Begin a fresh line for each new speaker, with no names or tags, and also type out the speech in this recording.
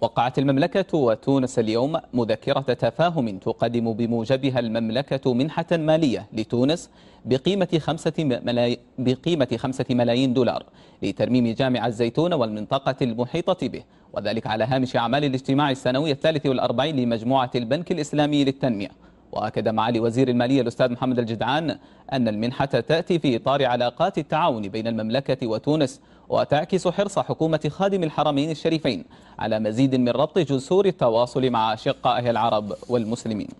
وقعت المملكة وتونس اليوم مذكرة تفاهم تقدم بموجبها المملكة منحة مالية لتونس بقيمة خمسة, ملاي... بقيمة خمسة ملايين دولار لترميم جامع الزيتون والمنطقة المحيطة به وذلك على هامش أعمال الاجتماع السنوي الثالث والأربعين لمجموعة البنك الإسلامي للتنمية وأكد معالي وزير المالية الأستاذ محمد الجدعان أن المنحة تأتي في إطار علاقات التعاون بين المملكة وتونس وتعكس حرص حكومة خادم الحرمين الشريفين على مزيد من ربط جسور التواصل مع أشقائه العرب والمسلمين